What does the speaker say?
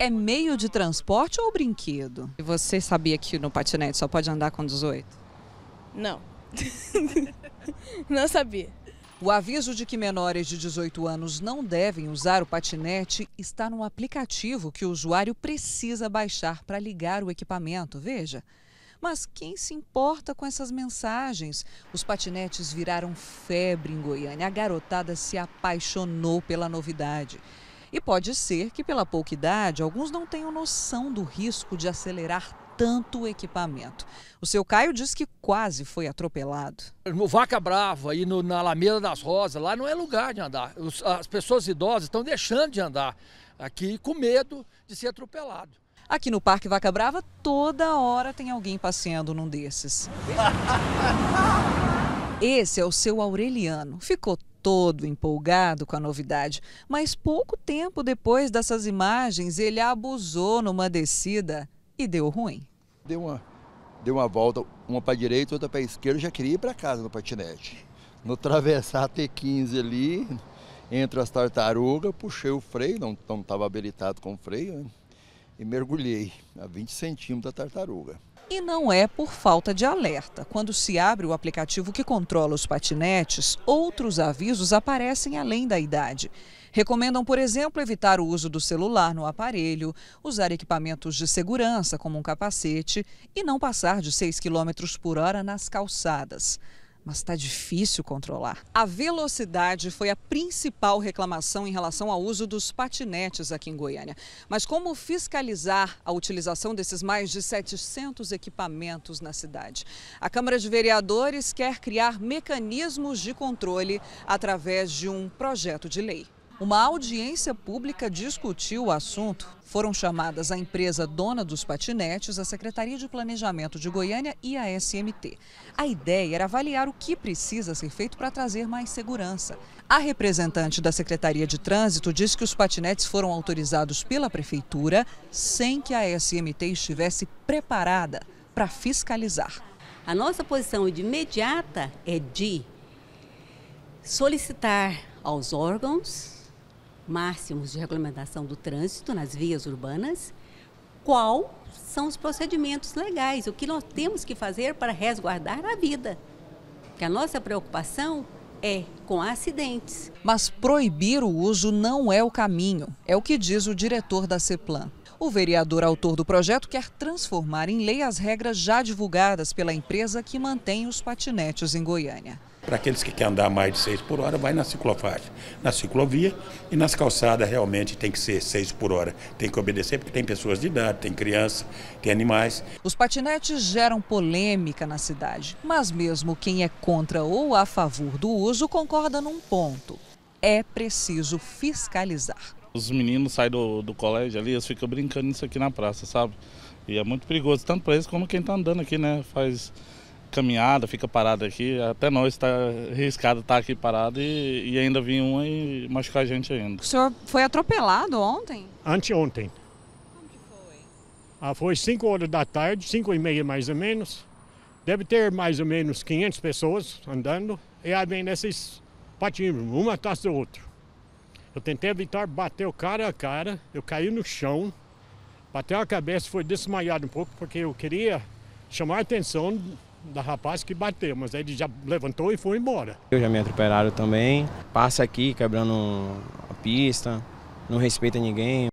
é meio de transporte ou brinquedo? E você sabia que no patinete só pode andar com 18? Não. não sabia. O aviso de que menores de 18 anos não devem usar o patinete está no aplicativo que o usuário precisa baixar para ligar o equipamento. Veja. Mas quem se importa com essas mensagens? Os patinetes viraram febre em Goiânia. A garotada se apaixonou pela novidade. E pode ser que, pela pouca idade, alguns não tenham noção do risco de acelerar tanto o equipamento. O seu Caio diz que quase foi atropelado. No Vaca Brava e no, na Alameda das Rosas, lá não é lugar de andar. Os, as pessoas idosas estão deixando de andar aqui com medo de ser atropelado. Aqui no Parque Vaca Brava, toda hora tem alguém passeando num desses. Esse é o seu Aureliano. Ficou todo empolgado com a novidade, mas pouco tempo depois dessas imagens ele abusou numa descida e deu ruim. Deu uma, deu uma volta, uma para a direita, outra para a esquerda, já queria ir para casa no patinete. No atravessar a T15 ali, entre as tartarugas, puxei o freio, não estava habilitado com freio, né? e mergulhei a 20 centímetros da tartaruga. E não é por falta de alerta. Quando se abre o aplicativo que controla os patinetes, outros avisos aparecem além da idade. Recomendam, por exemplo, evitar o uso do celular no aparelho, usar equipamentos de segurança, como um capacete, e não passar de 6 km por hora nas calçadas mas está difícil controlar. A velocidade foi a principal reclamação em relação ao uso dos patinetes aqui em Goiânia. Mas como fiscalizar a utilização desses mais de 700 equipamentos na cidade? A Câmara de Vereadores quer criar mecanismos de controle através de um projeto de lei. Uma audiência pública discutiu o assunto. Foram chamadas a empresa dona dos patinetes, a Secretaria de Planejamento de Goiânia e a SMT. A ideia era avaliar o que precisa ser feito para trazer mais segurança. A representante da Secretaria de Trânsito disse que os patinetes foram autorizados pela Prefeitura sem que a SMT estivesse preparada para fiscalizar. A nossa posição imediata é de solicitar aos órgãos máximos de regulamentação do trânsito nas vias urbanas, qual são os procedimentos legais, o que nós temos que fazer para resguardar a vida. Que a nossa preocupação é com acidentes. Mas proibir o uso não é o caminho, é o que diz o diretor da CEPLAN. O vereador autor do projeto quer transformar em lei as regras já divulgadas pela empresa que mantém os patinetes em Goiânia. Para aqueles que querem andar mais de 6 por hora, vai na ciclofaixa, na ciclovia e nas calçadas realmente tem que ser 6 por hora. Tem que obedecer porque tem pessoas de idade, tem criança, tem animais. Os patinetes geram polêmica na cidade, mas mesmo quem é contra ou a favor do uso concorda num ponto. É preciso fiscalizar. Os meninos saem do, do colégio ali, eles ficam brincando isso aqui na praça, sabe? E é muito perigoso, tanto para eles como quem está andando aqui, né? Faz caminhada, fica parado aqui. Até nós está arriscado estar tá aqui parado e, e ainda vir um e machucar a gente ainda. O senhor foi atropelado ontem? Anteontem. Onde foi? Ah, foi 5 horas da tarde, 5 e meia mais ou menos. Deve ter mais ou menos 500 pessoas andando. E aí vem nesses patinhos, uma atrás do outro. Eu tentei evitar bater o cara a cara, eu caí no chão, bateu a cabeça, foi desmaiado um pouco, porque eu queria chamar a atenção da rapaz que bateu, mas ele já levantou e foi embora. Eu já me atropelaram também, passa aqui quebrando a pista, não respeita ninguém,